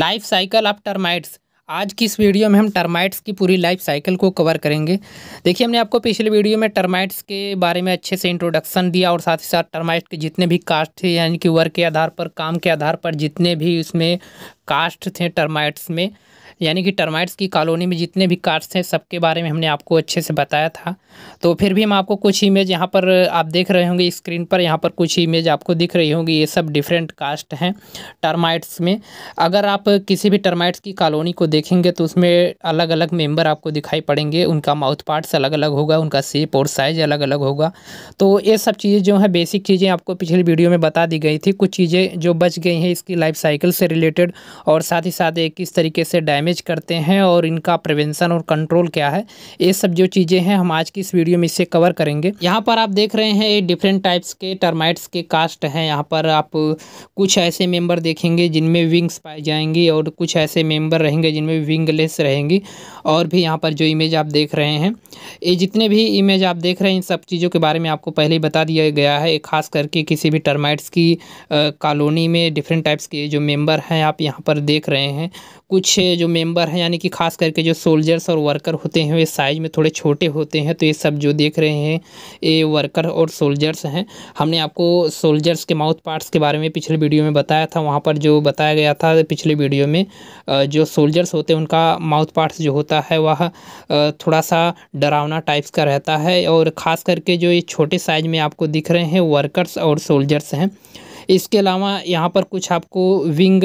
life cycle of termites आज की इस वीडियो में हम टर्माइट्स की पूरी लाइफ साइकिल को कवर करेंगे देखिए हमने आपको पिछले वीडियो में टर्माइट्स के बारे में अच्छे से इंट्रोडक्शन दिया और साथ ही साथ टर्माइट्स के जितने भी कास्ट थे यानी कि वर्क के आधार पर काम के आधार पर जितने भी उसमें कास्ट थे टर्माइट्स में यानी कि टर्माइट्स की कॉलोनी में जितने भी कार्ड्स हैं सबके बारे में हमने आपको अच्छे से बताया था तो फिर भी हम आपको कुछ इमेज यहाँ पर आप देख रहे होंगे स्क्रीन पर यहाँ पर कुछ इमेज आपको दिख रही होंगी ये सब डिफरेंट कास्ट हैं टर्माइट्स में अगर आप किसी भी टर्माइट्स की कॉलोनी को देखेंगे तो उसमें अलग अलग मेम्बर आपको दिखाई पड़ेंगे उनका माउथ पार्ट्स अलग अलग होगा उनका सेप और साइज अलग अलग होगा तो ये सब चीज़ें जो है बेसिक चीज़ें आपको पिछली वीडियो में बता दी गई थी कुछ चीज़ें जो बच गई हैं इसकी लाइफ साइकिल से रिलेटेड और साथ ही साथ एक किस तरीके से डैमेज डैमेज करते हैं और इनका प्रिवेंशन और कंट्रोल क्या है ये सब जो चीज़ें हैं हम आज की इस वीडियो में इससे कवर करेंगे यहाँ पर आप देख रहे हैं ये डिफरेंट टाइप्स के टर्माइट्स के कास्ट हैं यहाँ पर आप कुछ ऐसे मेम्बर देखेंगे जिनमें विंग्स पाई जाएंगी और कुछ ऐसे मेम्बर रहेंगे जिनमें विंगलेस रहेंगी और भी यहाँ पर जो इमेज आप देख रहे हैं ये जितने भी इमेज आप देख रहे हैं इन सब चीज़ों के बारे में आपको पहले ही बता दिया गया है खास करके किसी भी टर्माइट्स की कॉलोनी में डिफरेंट टाइप्स के जो मेम्बर हैं आप यहाँ पर देख रहे हैं कुछ जो मेंबर हैं यानी कि खास करके जो सोल्जर्स और वर्कर होते हैं वे साइज में थोड़े छोटे होते हैं तो ये सब जो देख रहे हैं ये वर्कर और सोल्जर्स हैं हमने आपको सोल्जर्स के माउथ पार्ट्स के बारे में पिछले वीडियो में बताया था वहाँ पर जो बताया गया था पिछले वीडियो में जो सोल्जर्स होते हैं उनका माउथ पार्ट्स जो होता है वह थोड़ा सा डरावना टाइप्स का रहता है और ख़ास करके जो ये छोटे साइज में आपको दिख रहे हैं वर्कर्स और सोल्जर्स हैं इसके अलावा यहाँ पर कुछ आपको विंग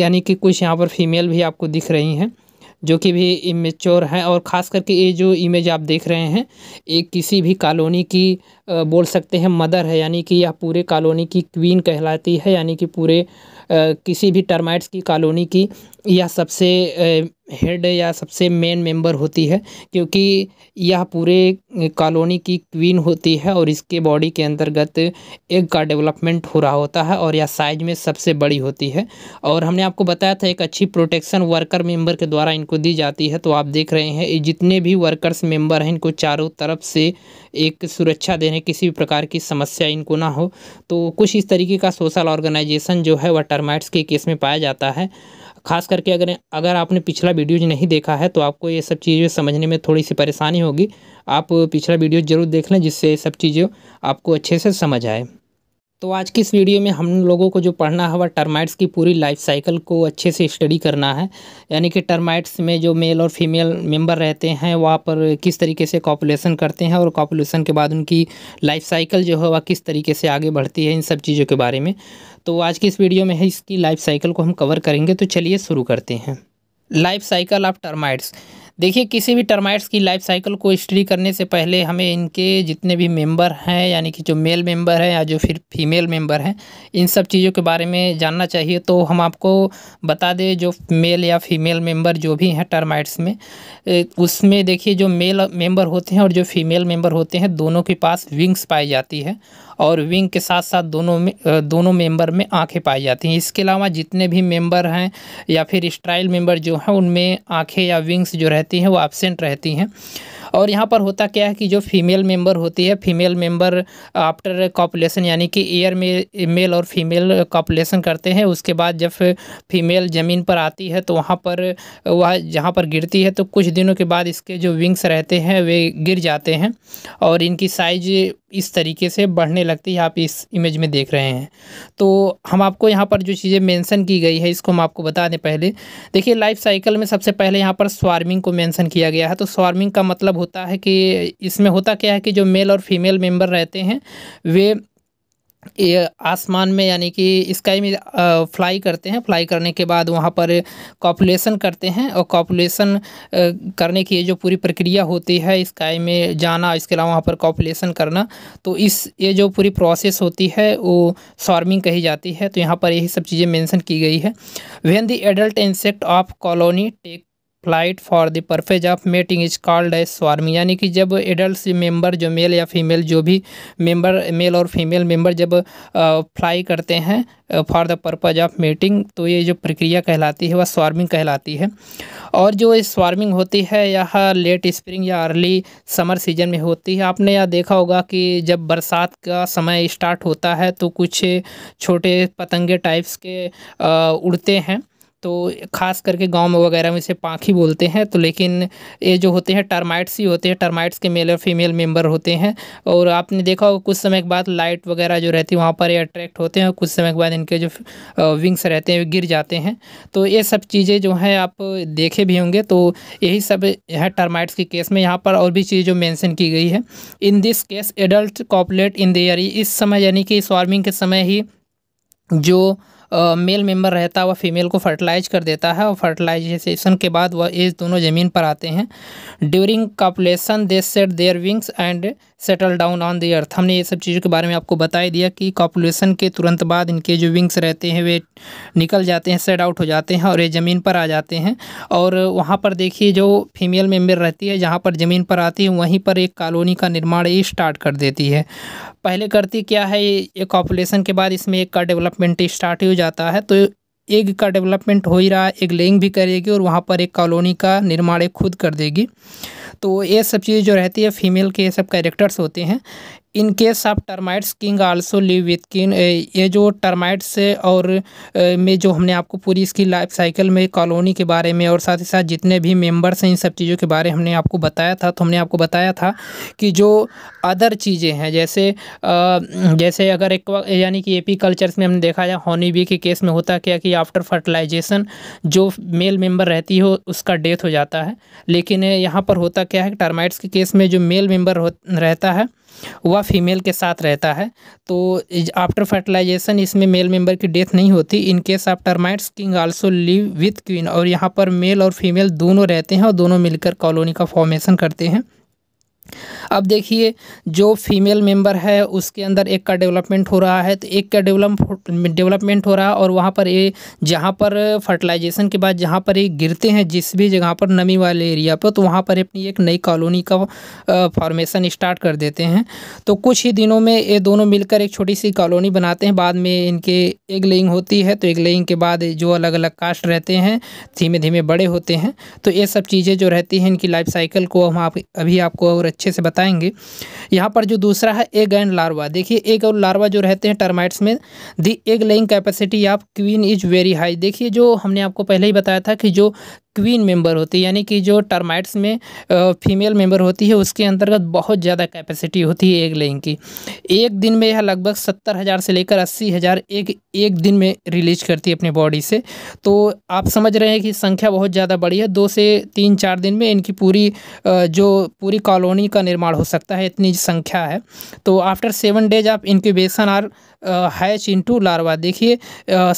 यानी कि कुछ यहाँ पर फीमेल भी आपको दिख रही हैं जो कि भी इमेच्योर हैं और ख़ास करके ये जो इमेज आप देख रहे हैं ये किसी भी कॉलोनी की बोल सकते हैं मदर है यानी कि यह पूरे कॉलोनी की क्वीन कहलाती है यानी कि पूरे किसी भी टर्माइट्स की कॉलोनी की यह सबसे हेड या सबसे मेन मेंबर होती है क्योंकि यह पूरे कॉलोनी की क्वीन होती है और इसके बॉडी के अंतर्गत एग का डेवलपमेंट हो रहा होता है और यह साइज में सबसे बड़ी होती है और हमने आपको बताया था एक अच्छी प्रोटेक्शन वर्कर मेंबर के द्वारा इनको दी जाती है तो आप देख रहे हैं जितने भी वर्कर्स मेम्बर हैं इनको चारों तरफ से एक सुरक्षा देने किसी भी प्रकार की समस्या इनको ना हो तो कुछ इस तरीके का सोशल ऑर्गेनाइजेशन जो है वह टर्माइट्स के केस में पाया जाता है खास करके अगर अगर आपने पिछला वीडियो नहीं देखा है तो आपको ये सब चीज़ें समझने में थोड़ी सी परेशानी होगी आप पिछला वीडियो ज़रूर देख लें जिससे ये सब चीज़ें आपको अच्छे से समझ आए तो आज की इस वीडियो में हम लोगों को जो पढ़ना है वह टर्माइट्स की पूरी लाइफ साइकिल को अच्छे से स्टडी करना है यानी कि टर्माइट्स में जो मेल और फीमेल मेंबर रहते हैं वहाँ पर किस तरीके से कॉपुलेशन करते हैं और कॉपुलेशन के बाद उनकी लाइफ साइकिल जो है वह किस तरीके से आगे बढ़ती है इन सब चीज़ों के बारे में तो आज की इस वीडियो में है इसकी लाइफ साइकिल को हम कवर करेंगे तो चलिए शुरू करते हैं लाइफ साइकिल ऑफ टर्माइट्स देखिए किसी भी टर्माइट्स की लाइफ साइकिल को स्टडी करने से पहले हमें इनके जितने भी मेंबर हैं यानी कि जो मेल मेंबर हैं या जो फिर फीमेल मेंबर हैं इन सब चीज़ों के बारे में जानना चाहिए तो हम आपको बता दें जो मेल या फीमेल मेंबर जो भी हैं टर्माइट्स में उसमें देखिए जो मेल मेंबर होते हैं और जो फीमेल मेंबर होते हैं दोनों के पास विंग्स पाई जाती है और विंग के साथ साथ दोनों में दोनों मेंबर में आंखें पाई जाती हैं इसके अलावा जितने भी मेंबर हैं या फिर स्ट्राइल मेंबर जो हैं उनमें आंखें या विंग्स जो रहती हैं वो एबसेंट रहती हैं और यहाँ पर होता क्या है कि जो फीमेल मेंबर होती है फीमेल मेंबर आफ्टर कॉपुलेशन यानी कि एयर में मेल और फीमेल कॉपुलेशन करते हैं उसके बाद जब फीमेल ज़मीन पर आती है तो वहाँ पर वह जहाँ पर गिरती है तो कुछ दिनों के बाद इसके जो विंग्स रहते हैं वे गिर जाते हैं और इनकी साइज इस तरीके से बढ़ने लगती है आप इस इमेज में देख रहे हैं तो हम आपको यहाँ पर जो चीज़ें मेंशन की गई है इसको हम आपको बता दें पहले देखिए लाइफ साइकिल में सबसे पहले यहाँ पर स्वार्मिंग को मेंशन किया गया है तो स्वार्मिंग का मतलब होता है कि इसमें होता क्या है कि जो मेल और फीमेल मेंबर रहते हैं वे आसमान में यानी कि स्काई में फ्लाई करते हैं फ्लाई करने के बाद वहाँ पर कॉपुलेशन करते हैं और कॉपुलेशन करने की जो पूरी प्रक्रिया होती है स्काई में जाना इसके अलावा वहाँ पर कॉपुलेशन करना तो इस ये जो पूरी प्रोसेस होती है वो स्वार्मिंग कही जाती है तो यहाँ पर यही सब चीज़ें मेंशन की गई है when the adult insect of colony take flight for the purpose of mating is called as swarming यानी कि जब एडल्ट मेंबर जो मेल या फीमेल जो भी मेंबर मेल और फीमेल मेंबर जब फ्लाई करते हैं for the purpose of mating तो ये जो प्रक्रिया कहलाती है वह स्वार्मिंग कहलाती है और जो स्वार्मिंग होती है यह लेट स्प्रिंग या अर्ली समर सीजन में होती है आपने यह देखा होगा कि जब बरसात का समय स्टार्ट होता है तो कुछ छोटे पतंगे टाइप्स के उड़ते हैं तो ख़ास करके गांव वगैरह में इसे पाखी बोलते हैं तो लेकिन ये जो होते हैं टर्माइट्स ही होते हैं टर्माइट्स के मेल और फीमेल मेंबर होते हैं और आपने देखा होगा कुछ समय के बाद लाइट वगैरह जो रहती है वहाँ पर ये अट्रैक्ट होते हैं और कुछ समय के बाद इनके जो विंग्स रहते हैं गिर जाते हैं तो ये सब चीज़ें जो हैं आप देखे भी होंगे तो यही सब है टर्माइट्स के केस में यहाँ पर और भी चीज़ जो मैंसन की गई है in this case adult copulate in their इस समय यानी कि स्वार्मिंग के समय ही जो मेल मेंबर रहता है वह फीमेल को फर्टिलाइज कर देता है और फर्टिलाइजेशन के बाद वह इस दोनों ज़मीन पर आते हैं during copulation they shed their wings and settle down on the earth हमने ये सब चीज़ों के बारे में आपको बता ही दिया कि कॉपुलेशन के तुरंत बाद इनके जो विंग्स रहते हैं वे निकल जाते हैं सेट आउट हो जाते हैं और ये ज़मीन पर आ जाते हैं और वहाँ पर देखिए जो फीमेल मेम्बर रहती है जहाँ पर ज़मीन पर आती है वहीं पर एक कॉलोनी का निर्माण ये स्टार्ट कर देती है पहले करती क्या है ये कॉपुलेशन के बाद इसमें एक का डेवलपमेंट स्टार्ट हो जाता है तो एग का डेवलपमेंट हो ही रहा है एग लेइंग भी करेगी और वहाँ पर एक कॉलोनी का निर्माण खुद कर देगी तो ये सब चीज़ जो रहती है फीमेल के ये सब कैरेक्टर्स होते हैं in case of termites king also live with queen ये जो टर्माइट्स है और में जो हमने आपको पूरी इसकी लाइफ साइकिल में कॉलोनी के बारे में और साथ ही साथ जितने भी मेंबर्स हैं इन सब चीज़ों के बारे में हमने आपको बताया था तो हमने आपको बताया था कि जो अदर चीज़ें हैं जैसे जैसे अगर एक यानी कि एपी कल्चर्स में हमने देखा या हॉनी बी के केस में होता क्या कि आफ्टर फर्टिलाइजेशन जो मेल मेम्बर रहती हो उसका डेथ हो जाता है लेकिन यहाँ पर होता क्या है टर्माइट्स के केस में जो मेल मेम्बर रहता है वह फीमेल के साथ रहता है तो आफ्टर फर्टिलाइजेशन इसमें मेल मेंबर की डेथ नहीं होती in case of termites king also live with queen और यहाँ पर मेल और फीमेल दोनों रहते हैं और दोनों मिलकर कॉलोनी का फॉर्मेशन करते हैं अब देखिए जो फीमेल मेंबर है उसके अंदर एक का डेवलपमेंट हो रहा है तो एक का डेवलप डेवलपमेंट हो रहा है और वहाँ पर ये जहाँ पर फर्टिलाइजेशन के बाद जहाँ पर ये गिरते हैं जिस भी जगह पर नमी वाले एरिया पर तो वहाँ पर अपनी एक नई कॉलोनी का फॉर्मेशन स्टार्ट कर देते हैं तो कुछ ही दिनों में ये दोनों मिलकर एक छोटी सी कॉलोनी बनाते हैं बाद में इनके एग लेइंग होती है तो एग लेइंग के बाद जो अलग अलग कास्ट रहते हैं धीमे धीमे बड़े होते हैं तो ये सब चीज़ें जो रहती हैं इनकी लाइफ साइकिल को हम आप अभी आपको और अच्छे से बताएंगे यहाँ पर जो दूसरा है एग एंड लार्वा देखिए एग और लार्वा जो रहते हैं टर्माइट्स में the egg laying capacity of queen is very high देखिए जो हमने आपको पहले ही बताया था कि जो क्वीन मेंबर होती है यानी कि जो टर्माइट्स में फीमेल मेंबर होती है उसके अंतर्गत बहुत ज़्यादा कैपेसिटी होती है एग लेइंग की एक दिन में यह लगभग सत्तर हज़ार से लेकर अस्सी हज़ार एक एक दिन में रिलीज करती है अपनी बॉडी से तो आप समझ रहे हैं कि संख्या बहुत ज़्यादा बड़ी है दो से तीन चार दिन में इनकी पूरी जो पूरी कॉलोनी का निर्माण हो सकता है इतनी संख्या है तो आफ्टर सेवन डेज आप incubation are hatch into larva देखिए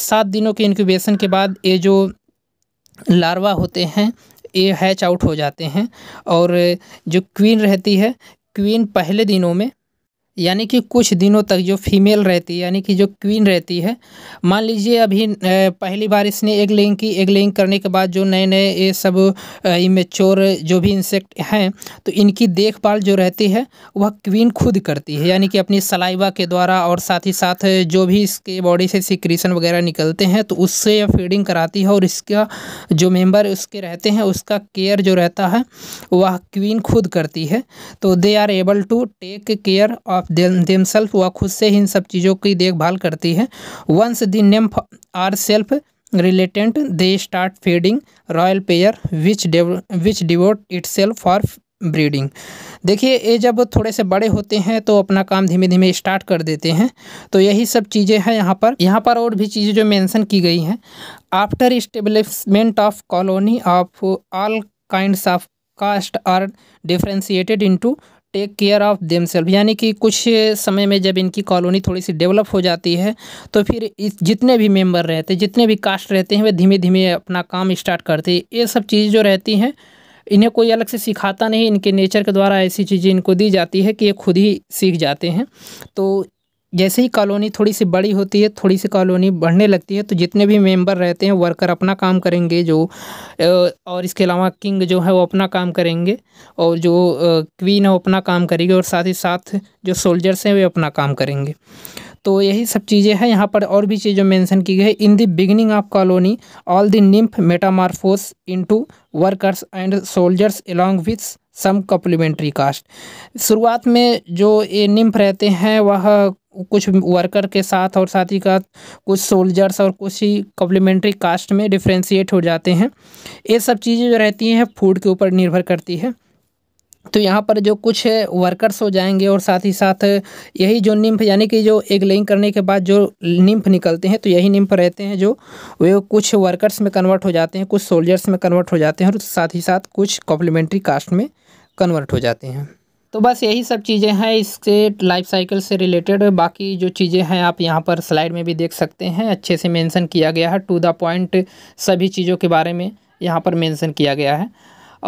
सात दिनों के इनक्यूबेशन के बाद ये जो लार्वा होते हैं ये हैच आउट हो जाते हैं और जो क्वीन रहती है क्वीन पहले दिनों में यानी कि कुछ दिनों तक जो फीमेल रहती है यानी कि जो क्वीन रहती है मान लीजिए अभी पहली बार इसने एक लिंग की एक लिंग करने के बाद जो नए नए ये सब इमेचोर जो भी इंसेक्ट हैं तो इनकी देखभाल जो रहती है वह क्वीन खुद करती है यानी कि अपनी सलाइवा के द्वारा और साथ ही साथ जो भी इसके बॉडी से सिक्रीसन वगैरह निकलते हैं तो उससे यह फीडिंग कराती है और इसका जो मेम्बर उसके रहते हैं उसका केयर जो रहता है वह क्वीन खुद करती है तो they are able to take care of of them self वह खुद से ही इन सब चीज़ों की देखभाल करती है once the nymph are self reliant they start feeding royal pair which which devote it self for breeding देखिए ये जब थोड़े से बड़े होते हैं तो अपना काम धीमे धीमे स्टार्ट कर देते हैं तो यही सब चीज़ें हैं यहाँ पर यहाँ पर और भी चीज़ें जो मेंशन की गई हैं after establishment of colony of all kinds of caste are differentiated into take care of them self यानी कि कुछ समय में जब इनकी कॉलोनी थोड़ी सी डेवलप हो जाती है तो फिर इस जितने भी मेंबर रहते हैं जितने भी कास्ट रहते हैं वे धीमे धीमे अपना काम स्टार्ट करते हैं ये सब चीज़ जो रहती हैं इन्हें कोई अलग से सिखाता नहीं इनके नेचर के द्वारा ऐसी चीज़ें इनको दी जाती है कि ये खुद ही सीख जाते हैं तो जैसे ही कॉलोनी थोड़ी सी बड़ी होती है थोड़ी सी कॉलोनी बढ़ने लगती है तो जितने भी मेंबर रहते हैं वर्कर अपना काम करेंगे जो और इसके अलावा किंग जो है वो अपना काम करेंगे और जो क्वीन है वो अपना काम करेगी और साथ ही साथ जो सोल्जर्स हैं वे अपना काम करेंगे तो यही सब चीज़ें हैं यहाँ पर और भी चीज़ें मेंशन की गई है in the beginning of colony all the nymph metamorphose into workers and soldiers along with some complementary caste शुरुआत में जो ये निम्फ रहते हैं वह कुछ वर्कर के साथ और साथ ही साथ कुछ सोल्जर्स और कुछ ही कॉम्प्लीमेंट्री कास्ट में डिफ्रेंशिएट हो जाते हैं ये सब चीज़ें जो रहती हैं फूड के ऊपर निर्भर करती है तो यहाँ पर जो कुछ वर्कर्स हो जाएंगे और साथ ही साथ यही जो निम्फ यानी कि जो एक लिंग करने के बाद जो निम्फ निकलते हैं तो यही निम्फ रहते हैं जो वे कुछ वर्कर्स में कन्वर्ट हो जाते हैं कुछ सोल्जर्स में कन्वर्ट हो जाते हैं और साथ ही साथ कुछ कॉम्प्लीमेंट्री कास्ट में कन्वर्ट हो जाते हैं तो बस यही सब चीज़ें हैं इसके लाइफ साइकिल से रिलेटेड बाकी जो चीज़ें हैं आप यहाँ पर स्लाइड में भी देख सकते हैं अच्छे से मेंशन किया गया है टू द पॉइंट सभी चीज़ों के बारे में यहाँ पर मेंशन किया गया है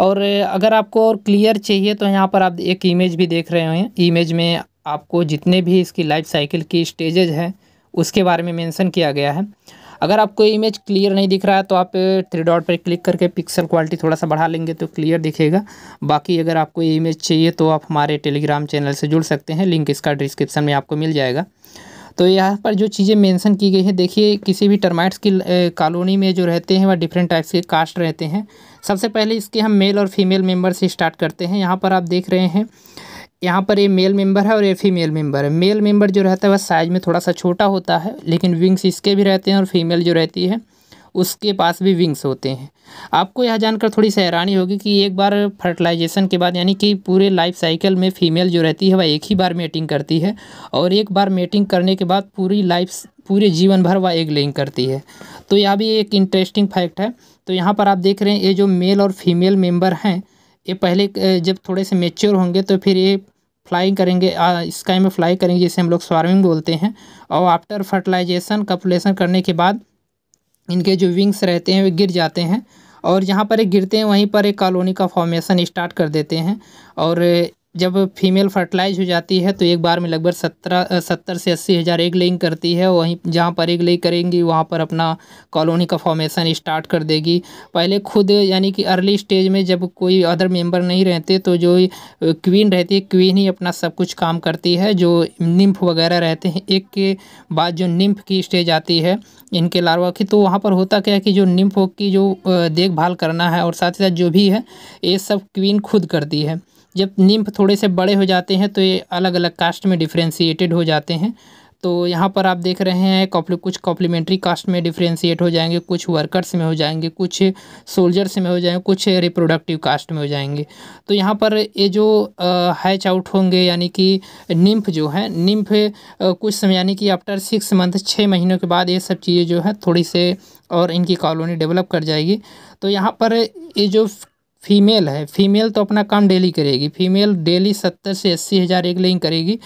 और अगर आपको और क्लियर चाहिए तो यहाँ पर आप एक इमेज भी देख रहे हैं इमेज में आपको जितने भी इसकी लाइफ साइकिल की स्टेजेज हैं उसके बारे में मैंसन किया गया है अगर आपको इमेज क्लियर नहीं दिख रहा है तो आप थ्री डॉट पर क्लिक करके पिक्सल क्वालिटी थोड़ा सा बढ़ा लेंगे तो क्लियर दिखेगा बाकी अगर आपको ये इमेज चाहिए तो आप हमारे टेलीग्राम चैनल से जुड़ सकते हैं लिंक इसका डिस्क्रिप्शन में आपको मिल जाएगा तो यहाँ पर जो चीज़ें मेंशन की गई हैं देखिए किसी भी टर्माइट्स की कॉलोनी में जो रहते हैं वह डिफरेंट टाइप्स के कास्ट रहते हैं सबसे पहले इसके हम मेल और फीमेल मेम्बर से स्टार्ट करते हैं यहाँ पर आप देख रहे हैं यहाँ पर ये मेल मेंबर है और ये फीमेल मेंबर है मेल मेंबर जो रहता है वह साइज में थोड़ा सा छोटा होता है लेकिन विंग्स इसके भी रहते हैं और फीमेल जो रहती है उसके पास भी विंग्स होते हैं आपको यह जानकर थोड़ी सी हैरानी होगी कि एक बार फर्टिलाइजेशन के बाद यानी कि पूरे लाइफ साइकिल में फीमेल जो रहती है वह एक ही बार मेटिंग करती है और एक बार मेटिंग करने के बाद पूरी लाइफ पूरे जीवन भर वह एग लेइंग करती है तो यह भी एक इंटरेस्टिंग फैक्ट है तो यहाँ पर आप देख रहे हैं ये जो मेल और फीमेल मेम्बर हैं ये पहले जब थोड़े से मेच्योर होंगे तो फिर ये फ्लाई करेंगे स्काई में फ्लाई करेंगे जिसे हम लोग स्वार्मिंग बोलते हैं और आफ्टर फर्टिलाइजेशन कपलेशन करने के बाद इनके जो विंग्स रहते हैं वे गिर जाते हैं और जहाँ पर ये गिरते हैं वहीं पर एक कॉलोनी का फॉर्मेशन स्टार्ट कर देते हैं और जब फीमेल फर्टिलाइज हो जाती है तो एक बार में लगभग सत्रह सत्तर से अस्सी हज़ार एग लेइंग करती है वहीं जहाँ पर एग लेइंग करेंगी वहाँ पर अपना कॉलोनी का फॉर्मेशन स्टार्ट कर देगी पहले खुद यानी कि अर्ली स्टेज में जब कोई अदर मेंबर नहीं रहते तो जो क्वीन रहती है क्वीन ही अपना सब कुछ काम करती है जो निम्फ वगैरह रहते हैं एक के बाद जो निम्फ की स्टेज आती है इनके लार्वा की तो वहाँ पर होता क्या है कि जो निम्फ की जो देखभाल करना है और साथ ही साथ जो भी है ये सब क्वीन खुद करती है जब निम्फ थोड़े से बड़े हो जाते हैं तो ये अलग अलग कास्ट में डिफ्रेंसीटेड हो जाते हैं तो यहाँ पर आप देख रहे हैं कॉप्ली कुछ कॉम्प्लीमेंट्री कास्ट में डिफ्रेंशिएट हो जाएंगे कुछ वर्कर्स में हो जाएंगे कुछ सोल्जर्स में हो जाएंगे कुछ रिप्रोडक्टिव कास्ट में हो जाएंगे तो यहाँ पर ये जो हैच आउट होंगे यानी कि निम्फ जो है निम्फ कुछ समय यानी कि आफ्टर सिक्स मंथ छः महीनों के बाद ये सब चीज़ें जो है थोड़ी से और इनकी कॉलोनी डेवलप कर जाएगी तो यहाँ पर ये जो फीमेल है फीमेल तो अपना काम डेली करेगी फीमेल डेली सत्तर से अस्सी हज़ार एक लिंग करेगी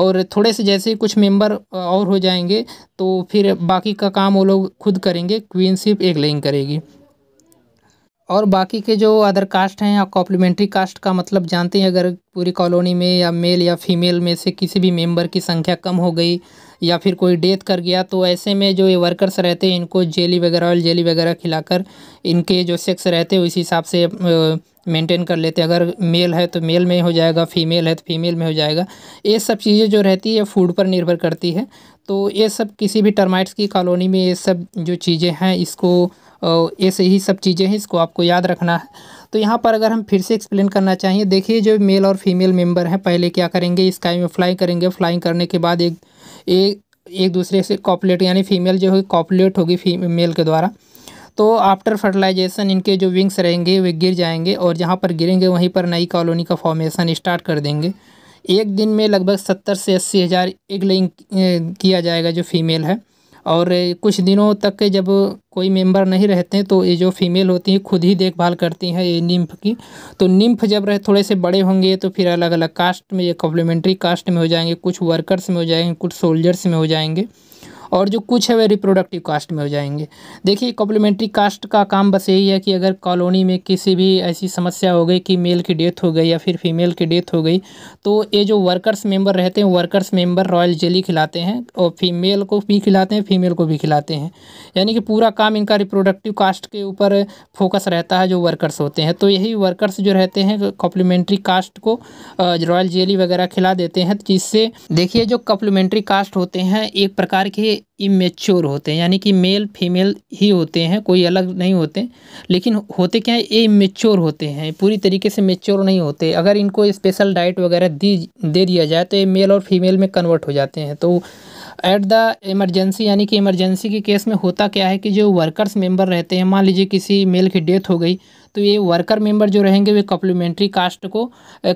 और थोड़े से जैसे ही कुछ मेंबर और हो जाएंगे तो फिर बाकी का काम वो लोग खुद करेंगे क्वीन सिर्फ एक लिंग करेगी और बाकी के जो अदर कास्ट हैं या कॉम्प्लीमेंट्री कास्ट का मतलब जानते हैं अगर पूरी कॉलोनी में या मेल या फीमेल में से किसी भी मेम्बर की संख्या कम हो गई या फिर कोई डेथ कर गया तो ऐसे में जो ये वर्कर्स रहते हैं इनको जेली वगैरह ऑयल जेली वगैरह खिलाकर इनके जो सेक्स रहते हैं उस हिसाब से मेंटेन कर लेते हैं अगर मेल है तो मेल में हो जाएगा फीमेल है तो फीमेल में हो जाएगा ये सब चीज़ें जो रहती है फूड पर निर्भर करती है तो ये सब किसी भी टर्माइट्स की कॉलोनी में ये सब जो चीज़ें हैं इसको ऐसे ही सब चीज़ें हैं इसको आपको याद रखना है तो यहाँ पर अगर हम फिर से एक्सप्लेन करना चाहिए देखिए जो मेल और फीमेल मेम्बर हैं पहले क्या करेंगे स्काई में फ्लाई करेंगे फ्लाइंग करने के बाद एक एक एक दूसरे से कॉपलेट यानी फीमेल जो होगी कॉपलेट होगी फीमेल के द्वारा तो आफ्टर फर्टिलाइजेशन इनके जो विंग्स रहेंगे वे गिर जाएंगे और जहाँ पर गिरेंगे वहीं पर नई कॉलोनी का फॉर्मेशन स्टार्ट कर देंगे एक दिन में लगभग सत्तर से अस्सी हज़ार एग लिंग किया जाएगा जो फीमेल है और कुछ दिनों तक के जब कोई मेंबर नहीं रहते हैं तो ये जो फीमेल होती हैं खुद ही देखभाल करती हैं ये निम्फ की तो निम्फ जब रहे थोड़े से बड़े होंगे तो फिर अलग अलग कास्ट में ये कॉम्प्लीमेंट्री कास्ट में हो जाएंगे कुछ वर्कर्स में हो जाएंगे कुछ सोल्जर्स में हो जाएंगे और जो कुछ है वह रिप्रोडक्टिव कास्ट में हो जाएंगे देखिए कॉम्प्लीमेंट्री कास्ट का काम बस यही है कि अगर कॉलोनी में किसी भी ऐसी समस्या हो गई कि मेल की डेथ हो गई या फिर फीमेल की डेथ हो गई तो ये जो वर्कर्स मेम्बर रहते हैं वर्कर्स मेम्बर रॉयल जेली खिलाते हैं और फीमेल को भी खिलाते हैं फीमेल को भी खिलाते हैं यानी कि पूरा काम इनका रिप्रोडक्टिव कास्ट के ऊपर फोकस रहता है जो वर्कर्स होते हैं तो यही वर्कर्स जो रहते हैं कॉम्प्लीमेंट्री कास्ट को रॉयल जेली वगैरह खिला देते हैं जिससे देखिए जो कॉम्प्लीमेंट्री कास्ट होते हैं एक प्रकार के इमेच्योर होते हैं यानी कि मेल फीमेल ही होते हैं कोई अलग नहीं होते लेकिन होते क्या है ये इमेच्योर होते हैं पूरी तरीके से मेच्योर नहीं होते अगर इनको स्पेशल डाइट वगैरह दी दे दिया जाए तो ये मेल और फीमेल में कन्वर्ट हो जाते हैं तो एट द इमरजेंसी यानी कि इमरजेंसी के केस में होता क्या है कि जो वर्कर्स मेंबर रहते हैं मान लीजिए किसी मेल की डेथ हो गई तो ये वर्कर मेंबर जो रहेंगे वे कप्लीमेंट्री कास्ट को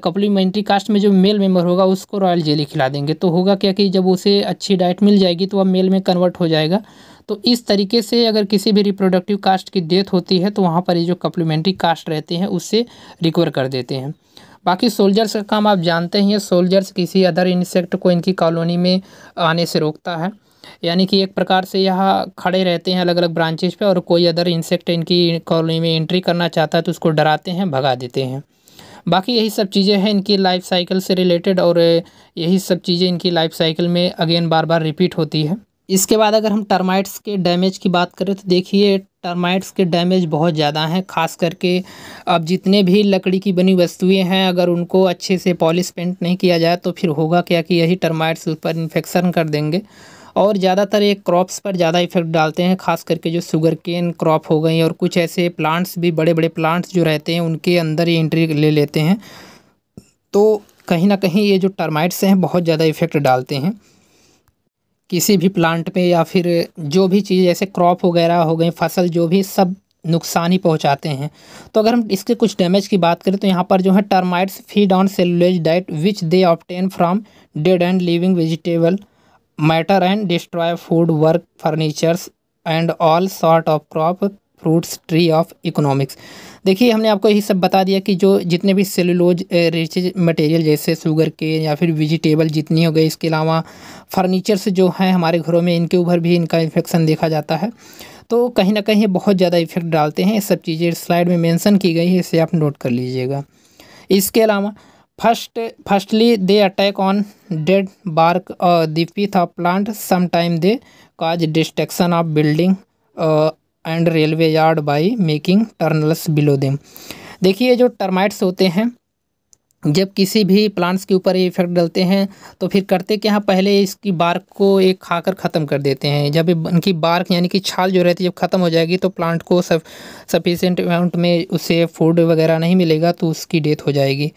कप्लीमेंट्री कास्ट में जो मेल मेंबर होगा उसको रॉयल जेली खिला देंगे तो होगा क्या कि जब उसे अच्छी डाइट मिल जाएगी तो वह मेल में कन्वर्ट हो जाएगा तो इस तरीके से अगर किसी भी रिप्रोडक्टिव कास्ट की डेथ होती है तो वहाँ पर ये जो कप्लीमेंट्री कास्ट रहते हैं उससे रिकवर कर देते हैं बाकी सोल्जर्स का काम आप जानते ही हैं सोल्जर्स किसी अदर इंसेक्ट को इनकी कॉलोनी में आने से रोकता है यानी कि एक प्रकार से यह खड़े रहते हैं अलग अलग ब्रांचेज पे और कोई अदर इंसेक्ट इनकी कॉलोनी में एंट्री करना चाहता है तो उसको डराते हैं भगा देते हैं बाकी यही सब चीज़ें हैं इनकी लाइफ साइकिल से रिलेटेड और यही सब चीज़ें इनकी लाइफ साइकिल में अगेन बार बार रिपीट होती है इसके बाद अगर हम टर्माइट्स के डैमेज की बात करें तो देखिए टर्माइट्स के डैमेज बहुत ज़्यादा हैं खास करके अब जितने भी लकड़ी की बनी वस्तुएं हैं अगर उनको अच्छे से पॉलिश पेंट नहीं किया जाए तो फिर होगा क्या कि यही टर्माइट्स उस पर इन्फेक्शन कर देंगे और ज़्यादातर ये क्रॉप्स पर ज़्यादा इफ़ेक्ट डालते हैं ख़ास करके जो शुगर केन क्रॉप हो गई और कुछ ऐसे प्लांट्स भी बड़े बड़े प्लांट्स जो रहते हैं उनके अंदर ये एंट्री ले लेते हैं तो कहीं ना कहीं ये जो टर्माइट्स हैं बहुत ज़्यादा इफ़ेक्ट डालते हैं किसी भी प्लांट पे या फिर जो भी चीज़ जैसे क्रॉप वगैरह हो गई फसल जो भी सब नुकसान ही पहुँचाते हैं तो अगर हम इसके कुछ डैमेज की बात करें तो यहाँ पर जो है termites feed on cellulose diet which they obtain from dead and living vegetable matter and destroy food वर्क furnitures and all sort of crop fruits tree of economics देखिए हमने आपको यही सब बता दिया कि जो जितने भी सेलुलोज रिच मटेरियल जैसे शुगर के या फिर वेजिटेबल जितनी हो गई इसके अलावा फर्नीचर्स जो हैं हमारे घरों में इनके ऊपर भी इनका इन्फेक्शन देखा जाता है तो कहीं ना कहीं बहुत ज़्यादा इफेक्ट डालते हैं ये सब चीज़ें स्लाइड में मैंसन की गई है इसे आप नोट कर लीजिएगा इसके अलावा first firstly they attack on dead bark दिपी था plant sometime they cause destruction of building and railway yard by making tunnels below them देखिए जो टर्माइट्स होते हैं जब किसी भी प्लांट्स के ऊपर ये इफेक्ट डलते हैं तो फिर करते क्या हाँ पहले इसकी बार्क को एक खाकर ख़त्म कर देते हैं जब इनकी बार्क यानी कि छाल जो रहती है जब ख़त्म हो जाएगी तो प्लांट को सब सफिशेंट अमाउंट में उसे फूड वगैरह नहीं मिलेगा तो उसकी डेथ हो जाएगी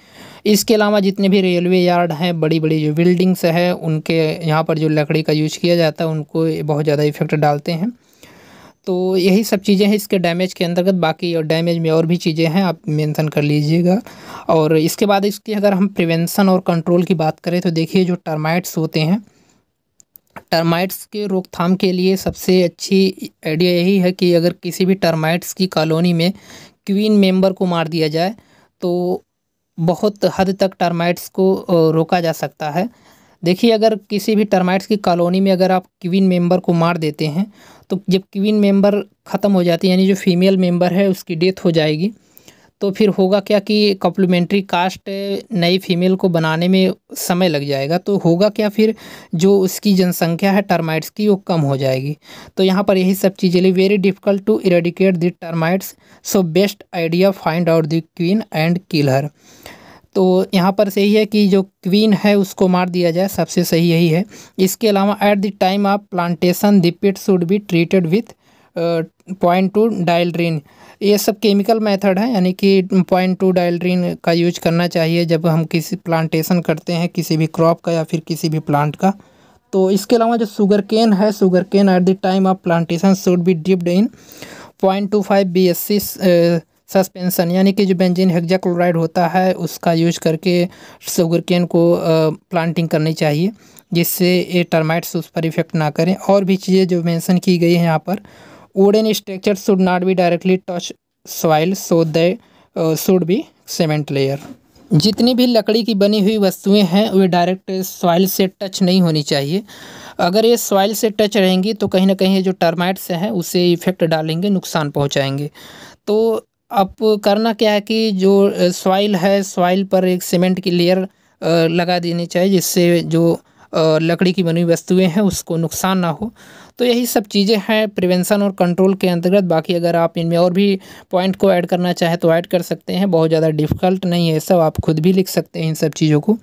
इसके अलावा जितने भी रेलवे यार्ड हैं बड़ी बड़ी जो बिल्डिंग्स हैं उनके यहाँ पर जो लकड़ी का यूज किया जाता है उनको बहुत ज़्यादा इफेक्ट डालते हैं तो यही सब चीज़ें हैं इसके डैमेज के अंतर्गत बाकी और डैमेज में और भी चीज़ें हैं आप मेंशन कर लीजिएगा और इसके बाद इसकी अगर हम प्रिवेंशन और कंट्रोल की बात करें तो देखिए जो टर्माइट्स होते हैं टर्माइट्स के रोकथाम के लिए सबसे अच्छी आइडिया यही है कि अगर किसी भी टर्माइट्स की कॉलोनी में क्वीन मेम्बर को मार दिया जाए तो बहुत हद तक टर्माइट्स को रोका जा सकता है देखिए अगर किसी भी टर्माइट्स की कॉलोनी में अगर आप क्वीन मेंबर को मार देते हैं तो जब क्वीन मेंबर ख़त्म हो जाती है यानी जो फीमेल मेंबर है उसकी डेथ हो जाएगी तो फिर होगा क्या कि कॉम्प्लीमेंट्री कास्ट नई फीमेल को बनाने में समय लग जाएगा तो होगा क्या फिर जो उसकी जनसंख्या है टर्माइट्स की वो कम हो जाएगी तो यहाँ पर यही सब चीज़ें ली very difficult to eradicate the termites so best idea find out the queen and kill her तो यहाँ पर सही है कि जो क्वीन है उसको मार दिया जाए सबसे सही यही है इसके अलावा at the time of plantation the pit should be treated with point two dieldrin ये सब केमिकल मेथड है यानी कि पॉइंट टू डायलड्रीन का यूज करना चाहिए जब हम किसी प्लांटेशन करते हैं किसी भी क्रॉप का या फिर किसी भी प्लांट का तो इसके अलावा जो शुगर केन है sugar cane at the time of plantation should be dipped in point two five B S C suspension यानी कि जो बेंजीन हेक्जाक्लोराइड होता है उसका यूज करके शुगर को प्लांटिंग करनी चाहिए जिससे ये टर्माइट्स उस पर इफेक्ट ना करें और भी चीज़ें जो मेंशन की गई हैं यहाँ पर wooden structure should not be directly touch soil so they should be cement layer जितनी भी लकड़ी की बनी हुई वस्तुएं हैं वे डायरेक्ट सॉइल से टच नहीं होनी चाहिए अगर ये सॉइल से टच रहेंगी तो कहीं ना कहीं जो टर्माइट्स हैं उसे इफ़ेक्ट डालेंगे नुकसान पहुँचाएंगे तो अब करना क्या है कि जो सॉइल है सॉइल पर एक सीमेंट की लेयर लगा देनी चाहिए जिससे जो लकड़ी की बनी वस्तुएं हैं उसको नुकसान ना हो तो यही सब चीज़ें हैं प्रिवेंशन और कंट्रोल के अंतर्गत बाकी अगर आप इनमें और भी पॉइंट को ऐड करना चाहें तो ऐड कर सकते हैं बहुत ज़्यादा डिफ़िकल्ट नहीं है सब आप खुद भी लिख सकते हैं इन सब चीज़ों को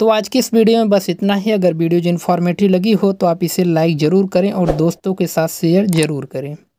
तो आज की इस वीडियो में बस इतना ही अगर वीडियो जो इन्फॉर्मेटिव लगी हो तो आप इसे लाइक ज़रूर करें और दोस्तों के साथ शेयर ज़रूर करें